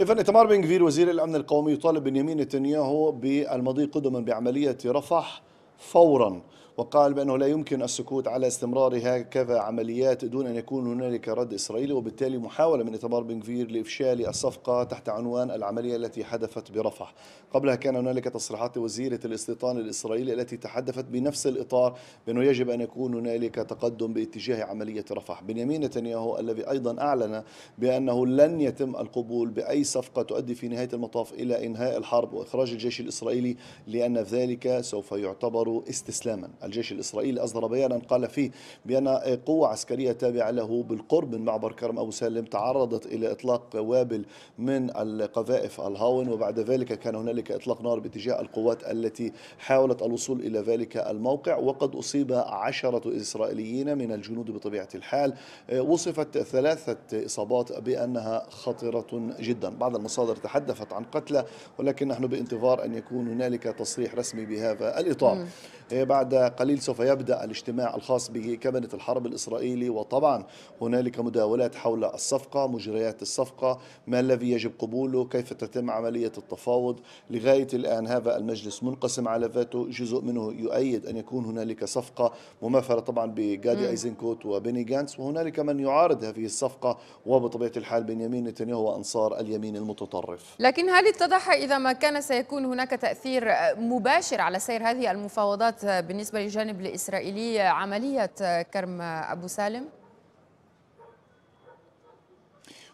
إذن إتمار بنغفير وزير الأمن القومي يطالب بنيامين نتنياهو بالمضي قدما بعملية رفح فورا وقال بأنه لا يمكن السكوت على استمرار هكذا عمليات دون أن يكون هنالك رد إسرائيلي وبالتالي محاولة من إتمار بنغفير لإفشال الصفقة تحت عنوان العملية التي حدثت برفح قبلها كان هنالك تصريحات وزيرة الاستيطان الإسرائيلي التي تحدثت بنفس الإطار بأنه يجب أن يكون هنالك تقدم باتجاه عملية رفح بنيامين نتنياهو الذي أيضا أعلن بأنه لن يتم القبول بأي صفقة تؤدي في نهاية المطاف إلى إنهاء الحرب وإخراج الجيش الإسرائيلي لأن ذلك سوف يعتبر استسلاما الجيش الإسرائيلي أصدر بيانا قال فيه بأن قوة عسكرية تابعة له بالقرب من معبر كرم أبو سالم تعرضت إلى إطلاق وابل من القذائف الهاون وبعد ذلك كان هنالك إطلاق نار باتجاه القوات التي حاولت الوصول إلى ذلك الموقع وقد أصيب عشرة إسرائيليين من الجنود بطبيعة الحال وصفت ثلاثة إصابات بأنها خطرة جدا بعض المصادر تحدثت عن قتلى ولكن نحن بانتظار أن يكون هنالك تصريح رسمي بهذا الإطار بعد قليل سوف يبدأ الاجتماع الخاص كابينه الحرب الإسرائيلي وطبعا هنالك مداولات حول الصفقة مجريات الصفقة ما الذي يجب قبوله كيف تتم عملية التفاوض لغاية الآن هذا المجلس منقسم على ذاته جزء منه يؤيد أن يكون هنالك صفقة مماثلة طبعا بجادي أيزنكوت وبيني جانس وهنالك من يعارض هذه الصفقة وبطبيعة الحال بنيامين نتنياهو وأنصار اليمين المتطرف لكن هل اتضح إذا ما كان سيكون هناك تأثير مباشر على سير هذه المفاوضات بالنسبة الجانب الإسرائيلي عمليه كرم ابو سالم؟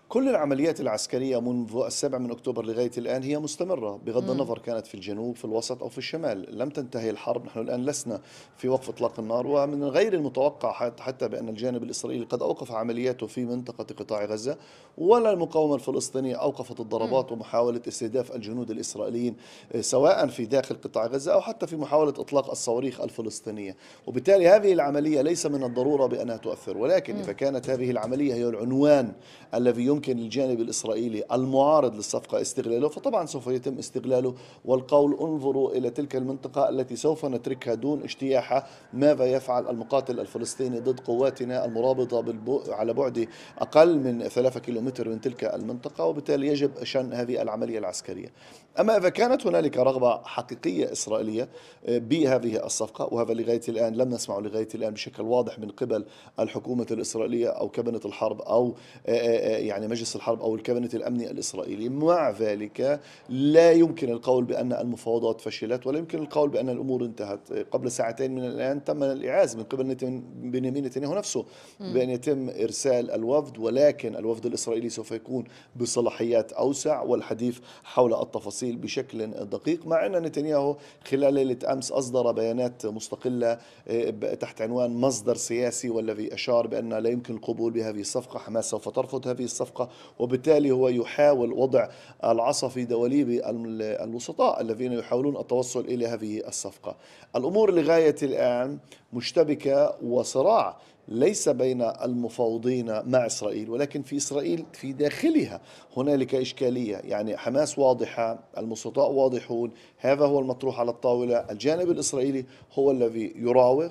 كل العمليات العسكرية منذ السابع من أكتوبر لغاية الآن هي مستمرة بغض النظر كانت في الجنوب في الوسط أو في الشمال لم تنتهي الحرب نحن الآن لسنا في وقف إطلاق النار ومن غير المتوقع حتى بأن الجانب الإسرائيلي قد أوقف عملياته في منطقة قطاع غزة ولا المقاومة الفلسطينية أوقفت الضربات ومحاولة استهداف الجنود الإسرائيليين آه، سواء في داخل قطاع غزة أو حتى في محاولة إطلاق الصواريخ الفلسطينية وبالتالي هذه العملية ليس من الضرورة بأنها تؤثر ولكن إذا كانت هذه العملية هي العنوان الذي يمكن الجانب الإسرائيلي المعارض للصفقة استغلاله فطبعا سوف يتم استغلاله والقول انظروا إلى تلك المنطقة التي سوف نتركها دون اجتياحها ماذا يفعل المقاتل الفلسطيني ضد قواتنا المرابطة على بعد أقل من ثلاثة كيلومتر من تلك المنطقة وبالتالي يجب شن هذه العملية العسكرية أما إذا كانت هنالك رغبة حقيقية إسرائيلية آه، بهذه الصفقة وهذا لغاية الآن لم نسمع لغاية الآن بشكل واضح من قبل الحكومة الإسرائيلية أو كبنة الحرب أو آه، آه، يعني يعني مجلس الحرب أو الكابينت الأمني الإسرائيلي مع ذلك لا يمكن القول بأن المفاوضات فشلت ولا يمكن القول بأن الأمور انتهت قبل ساعتين من الآن تم الإعاز من قبل بنيامين نتنياهو نفسه بأن يتم إرسال الوفد ولكن الوفد الإسرائيلي سوف يكون بصلاحيات أوسع والحديث حول التفاصيل بشكل دقيق مع أن نتنياهو خلال ليلة أمس أصدر بيانات مستقلة آه، تحت عنوان مصدر سياسي والذي أشار بأن لا يمكن القبول بهذه الصفقة حماس سوف ترفض هذه الصفقة الصفقة وبالتالي هو يحاول وضع العصا في دواليب الوسطاء الذين يحاولون التوصل إلى هذه الصفقة الأمور لغاية الآن مشتبكة وصراع ليس بين المفاوضين مع اسرائيل ولكن في اسرائيل في داخلها هنالك اشكاليه يعني حماس واضحه المستطاع واضحون هذا هو المطروح على الطاوله الجانب الاسرائيلي هو الذي يراوغ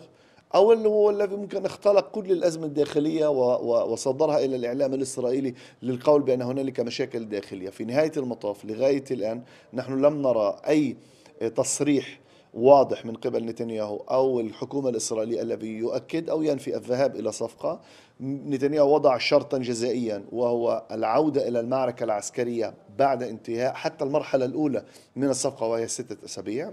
أو أنه هو الذي ممكن اختلق كل الأزمة الداخلية وصدرها إلى الإعلام الإسرائيلي للقول بأن هنالك مشاكل داخلية في نهاية المطاف لغاية الآن نحن لم نرى أي تصريح واضح من قبل نتنياهو او الحكومه الاسرائيليه الذي يؤكد او ينفي الذهاب الى صفقه نتنياهو وضع شرطا جزائيا وهو العوده الى المعركه العسكريه بعد انتهاء حتى المرحله الاولى من الصفقه وهي سته اسابيع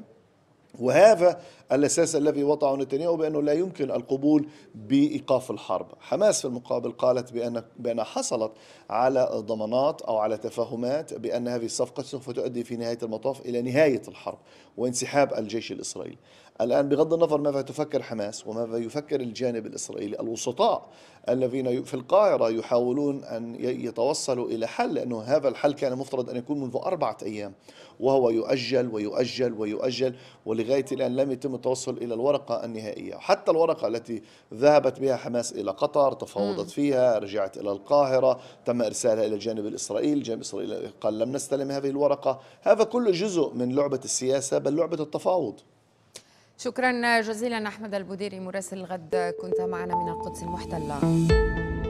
وهذا الاساس الذي وضعه نتنياهو بانه لا يمكن القبول بايقاف الحرب، حماس في المقابل قالت بان بان حصلت على ضمانات او على تفاهمات بان هذه الصفقه سوف تؤدي في نهايه المطاف الى نهايه الحرب وانسحاب الجيش الاسرائيلي. الان بغض النظر ماذا تفكر حماس وماذا يفكر الجانب الاسرائيلي، الوسطاء الذين في القاهره يحاولون ان يتوصلوا الى حل لانه هذا الحل كان مفترض ان يكون منذ اربعه ايام وهو يؤجل ويؤجل ويؤجل, ويؤجل لغاية الآن لم يتم التوصل إلى الورقة النهائية حتى الورقة التي ذهبت بها حماس إلى قطر تفاوضت فيها رجعت إلى القاهرة تم إرسالها إلى الجانب الإسرائيلي الجانب الإسرائيلي قال لم نستلم هذه الورقة هذا كله جزء من لعبة السياسة بل لعبة التفاوض شكرا جزيلا أحمد البديري مراسل الغد كنت معنا من القدس المحتلة